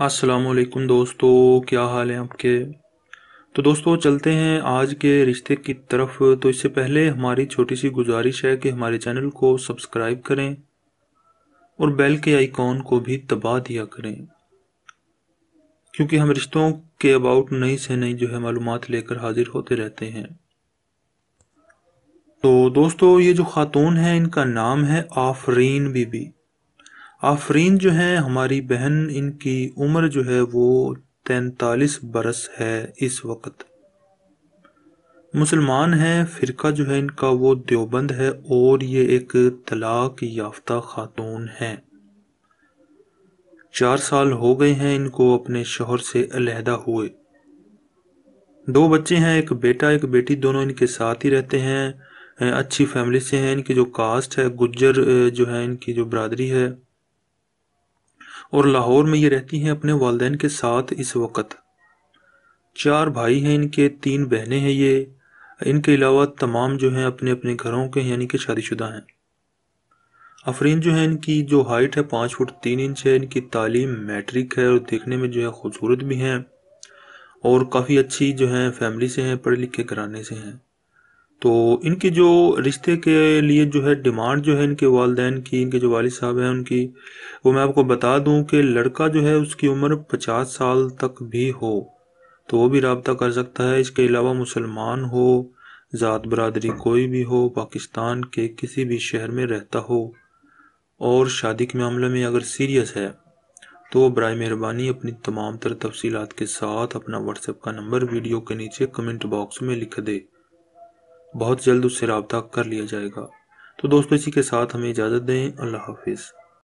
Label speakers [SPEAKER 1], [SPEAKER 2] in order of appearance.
[SPEAKER 1] असलकम दोस्तों क्या हाल है आपके तो दोस्तों चलते हैं आज के रिश्ते की तरफ तो इससे पहले हमारी छोटी सी गुजारिश है कि हमारे चैनल को सब्सक्राइब करें और बेल के आइकॉन को भी दबा दिया करें क्योंकि हम रिश्तों के अबाउट नई से नई जो है मालूम लेकर हाजिर होते रहते हैं तो दोस्तों ये जो खातून है इनका नाम है आफरीन बीबी आफरीन जो है हमारी बहन इनकी उम्र जो है वो तैतालीस बरस है इस वक्त मुसलमान है फ़िरका जो है इनका वो देवबंद है और ये एक तलाक याफ्ता ख़ातून है चार साल हो गए हैं इनको अपने शोहर से अलहदा हुए दो बच्चे हैं एक बेटा एक बेटी दोनों इनके साथ ही रहते हैं अच्छी फैमिली से हैं इनकी जो कास्ट है गुज्जर जो है इनकी जो बरदरी है और लाहौर में ये रहती हैं अपने वालदे के साथ इस वक्त चार भाई हैं इनके तीन बहनें हैं ये इनके अलावा तमाम जो हैं अपने अपने घरों के यानी कि शादीशुदा हैं अफरीन जो है इनकी जो हाइट है पाँच फुट तीन इंच है इनकी तालीम मैट्रिक है और देखने में जो है खूबसूरत भी हैं और काफ़ी अच्छी जो है फैमिली से हैं पढ़े लिखे घराने से हैं तो इनकी जो रिश्ते के लिए जो है डिमांड जो है इनके वालदेन की इनके जो वालिद साहब हैं उनकी वो मैं आपको बता दूं कि लड़का जो है उसकी उम्र पचास साल तक भी हो तो वो भी रबता कर सकता है इसके अलावा मुसलमान हो ज़ात बरदरी कोई भी हो पाकिस्तान के किसी भी शहर में रहता हो और शादी के मामले में अगर सीरियस है तो बर मेहरबानी अपनी तमाम तर तफसीत के साथ अपना व्हाट्सएप का नंबर वीडियो के नीचे कमेंट बॉक्स में लिख दे बहुत जल्द उससे रबता कर लिया जाएगा तो दोस्तों इसी के साथ हमें इजाज़त दें अल्लाह हाफिज़